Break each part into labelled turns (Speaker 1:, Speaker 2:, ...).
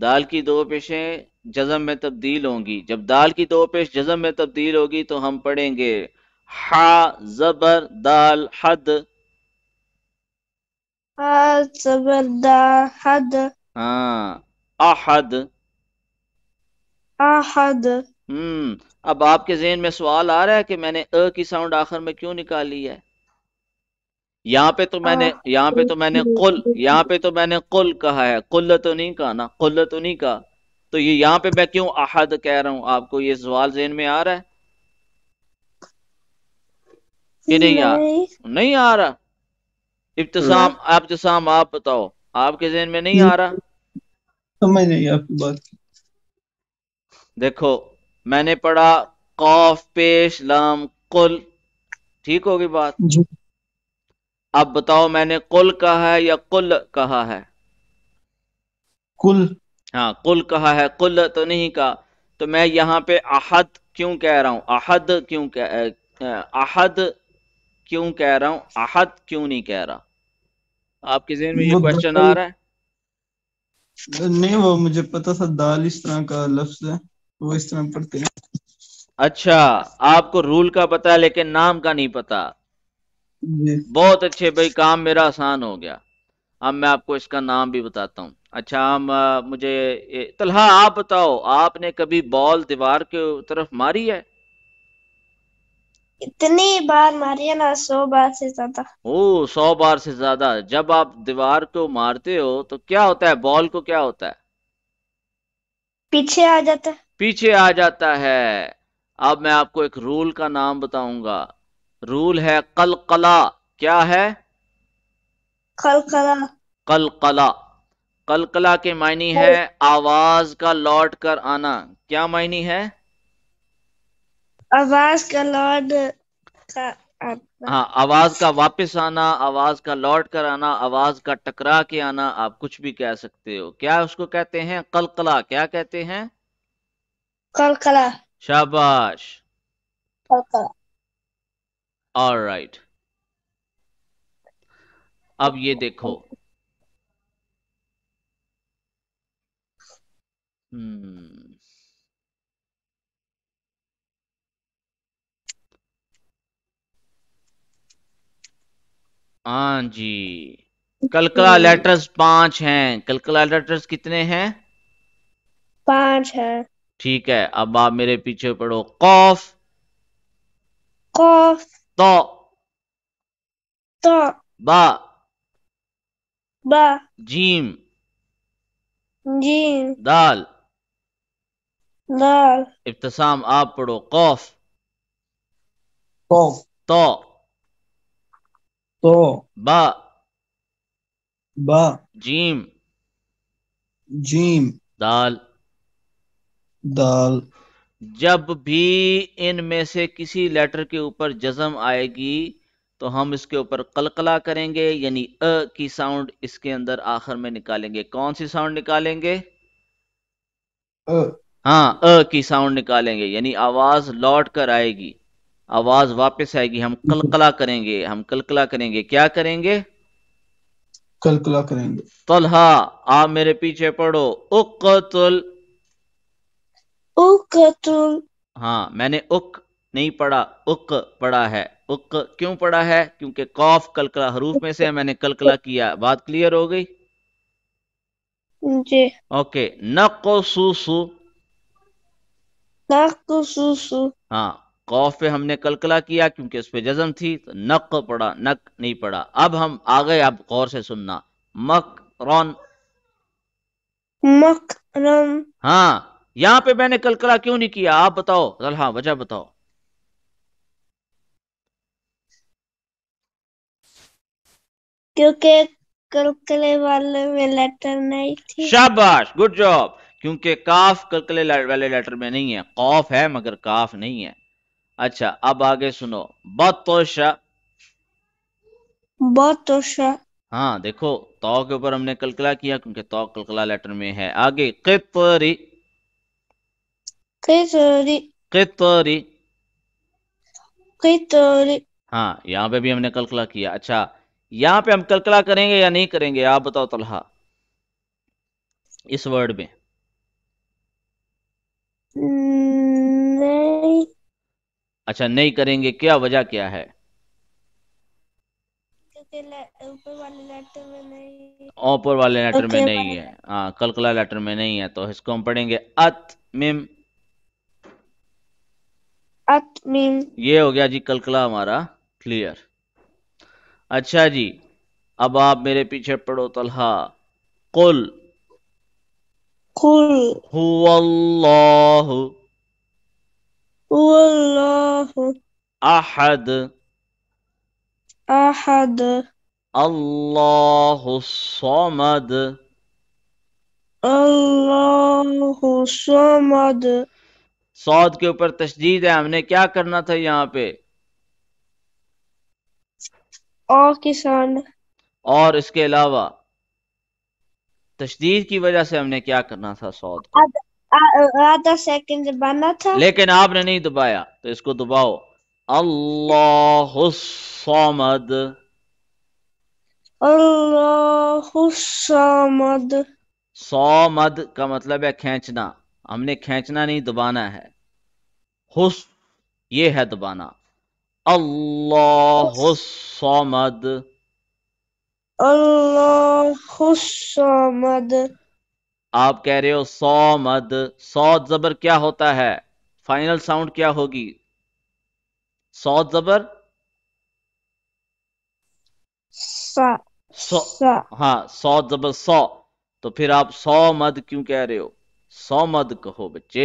Speaker 1: दाल की दो पेशें जजम में तब्दील होंगी जब दाल की दो पेश जजम में तब्दील होगी तो हम पढ़ेंगे हा जबर दाल हद
Speaker 2: हा जबर हद
Speaker 1: हाँ अहद अहद हम्म अब आपके जेहन में सवाल आ रहा है कि मैंने अ की साउंड आखिर में क्यों निकाली है यहाँ पे तो मैंने यहाँ पे तो मैंने कुल यहाँ पे तो मैंने कुल कहा है कुल तो नहीं कहा ना कुल तो नहीं कहा तो ये यहाँ पे मैं क्यों अहद कह रहा हूँ आपको ये सवाल जेन में आ रहा है कि नहीं आ नहीं आ रहा इब्तसाम इब्तसाम आप बताओ आपके जेन में नहीं आ रहा
Speaker 2: समझ नहीं आपकी बात
Speaker 1: देखो मैंने पढ़ा कौफ पेश लाम कुल ठीक होगी बात अब बताओ मैंने कुल कहा है या कुल कहा है कुल हाँ कुल कहा है कुल तो नहीं कहा तो मैं यहाँ पे अहद क्यों कह रहा हूं अहद क्यों कह अहद क्यों कह रहा हूं अहद क्यों नहीं कह रहा आपके जहन में ये क्वेश्चन तो आ रहा है नहीं वो मुझे पता था दाल इस तरह का लफ्ज है वो इस तरह पढ़ते हैं अच्छा आपको रूल का पता है लेकिन नाम का नहीं पता
Speaker 2: बहुत
Speaker 1: अच्छे भाई काम मेरा आसान हो गया अब मैं आपको इसका नाम भी बताता हूँ अच्छा हम मुझे तलहा आप बताओ आपने कभी बॉल दीवार के तरफ मारी है
Speaker 2: इतनी बार है ना सौ बार से ज्यादा
Speaker 1: ओ सौ बार से ज्यादा जब आप दीवार को मारते हो तो क्या होता है बॉल को क्या होता है पीछे आ जाता है पीछे आ जाता है अब मैं आपको एक रूल का नाम बताऊंगा रूल है कलकला क्या है कल कला कलकला कलकला के मायने है आवाज का लौट कर आना क्या मायने है
Speaker 2: आवाज का लौट
Speaker 1: हाँ आवाज का वापस आना आवाज का लौट कर आना आवाज का टकरा के आना आप कुछ भी कह सकते हो क्या उसको कहते हैं कलकला क्या कहते हैं कलकला शाबाश कलकला ऑल राइट अब ये देखो हम्म हाँ जी कलकला लेटर्स हम्म। पांच हैं कलकला लेटर्स कितने हैं
Speaker 2: पांच हैं
Speaker 1: ठीक है अब आप मेरे पीछे पढ़ो कॉफ कॉफ तो तो बा बा जीम जीम दाल दाल इब्तसाम आप पढ़ो कौफ कौफ तो तो बा बा जीम जीम दाल दाल जब भी इनमें से किसी लेटर के ऊपर जजम आएगी तो हम इसके ऊपर कलकला करेंगे यानी अ की साउंड इसके अंदर आखिर में निकालेंगे कौन सी साउंड निकालेंगे अ हाँ अ की साउंड निकालेंगे यानी आवाज लौट कर आएगी आवाज वापस आएगी हम कलकला करेंगे हम कलकला करेंगे क्या करेंगे कलकला करेंगे तलहा आप मेरे पीछे पढ़ो उकतुल तुम हाँ मैंने उक नहीं पढ़ा उक पढ़ा है उक क्यों पढ़ा है क्योंकि कौफ कलकला हरूफ में से है मैंने कलकला किया बात क्लियर हो गई जी ओके नकोसूसु
Speaker 2: नकोसूसु
Speaker 1: हाँ कौफ पे हमने कलकला किया क्योंकि उस पर जजम थी तो नक पढ़ा नक नहीं पढ़ा अब हम आ गए अब गौर से सुनना मक रौन
Speaker 2: मक रम
Speaker 1: हाँ यहां पे मैंने कलकला क्यों नहीं किया आप बताओ हाँ वजह बताओ
Speaker 2: क्योंकि कलकले वाले में लेटर नहीं
Speaker 1: थी शाबाश गुड जॉब क्योंकि काफ कलकले वाले लेटर में नहीं है कौफ है मगर काफ नहीं है अच्छा अब आगे सुनो बतोशा
Speaker 2: बतोशा
Speaker 1: हाँ देखो तो के ऊपर हमने कलकला किया क्योंकि तो कलकला लेटर में है आगे कितरी
Speaker 2: कितरी
Speaker 1: कितरी
Speaker 2: कितरी
Speaker 1: हाँ यहाँ पे भी हमने कलकला किया अच्छा यहाँ पे हम कलकला करेंगे या नहीं करेंगे आप बताओ तलहा इस वर्ड में नहीं अच्छा नहीं करेंगे क्या वजह क्या है ऊपर वाले लेटर में नहीं ऊपर वाले लेटर में नहीं है हाँ कलकला लेटर में नहीं है तो इसको हम पढ़ेंगे अत मिम अत ये हो गया जी कलकला हमारा क्लियर अच्छा जी अब आप मेरे पीछे पढ़ो तलहा कुल कुल अहद अहद अल्लाहु सोमद
Speaker 2: अल्लाहु सोमद
Speaker 1: सौद के ऊपर तशदीद है हमने क्या करना था यहाँ पे
Speaker 2: और किसान
Speaker 1: और इसके अलावा तशदीद की वजह से हमने क्या करना था सौद
Speaker 2: आधा सेकंड दबाना था
Speaker 1: लेकिन आपने नहीं दबाया तो इसको दबाओ अल्लाह सोमद
Speaker 2: अल्लाह सोमद
Speaker 1: सोमद का मतलब है खींचना हमने खींचना नहीं दबाना है हुस ये है दबाना अल्लाह अल्लाह सोमद आप कह रहे हो सौमद सौद जबर क्या होता है फाइनल साउंड क्या होगी सौद जबर सा, सौ सा. हाँ सौ जबर सौ तो फिर आप सौ मद क्यों कह रहे हो सौमद कहो बच्चे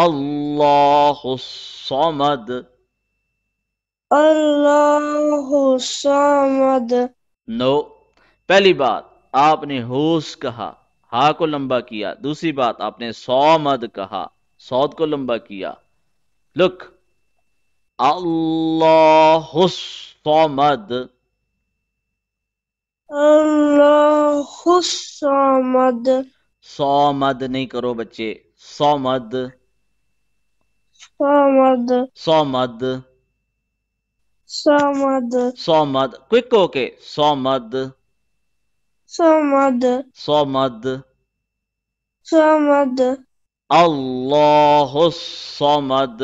Speaker 1: अल्लाह सौमद अल्लाह
Speaker 2: सौमद
Speaker 1: नो पहली बात आपने होश कहा हा को लंबा किया दूसरी बात आपने सौमद कहा सौद को लंबा किया लुक अल्लाह सौमद अल्लाह सौमद सौ मद नहीं करो बच्चे सौ मद
Speaker 2: सौ मद
Speaker 1: सौ मद
Speaker 2: सौ मद
Speaker 1: सौ मद क्विक ओके सौ मद
Speaker 2: सौ मद
Speaker 1: सौ मद
Speaker 2: सौ मद
Speaker 1: अल्लाह समद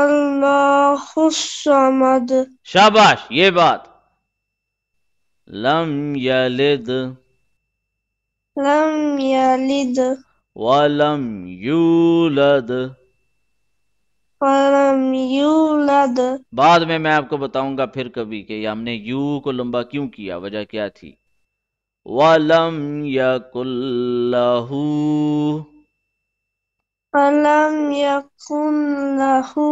Speaker 2: अल्लाह
Speaker 1: शाबाश ये बात लम यलिद
Speaker 2: لم يلد
Speaker 1: ولم يولد
Speaker 2: ولم يولد
Speaker 1: बाद में मैं आपको बताऊंगा फिर कभी कि हमने यू को लंबा क्यों किया वजह क्या थी वलम यकुल्लहू
Speaker 2: वलम यकुल्लहू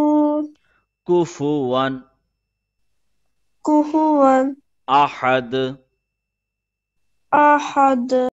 Speaker 1: कुफुवन
Speaker 2: कुफुवन अहद अहद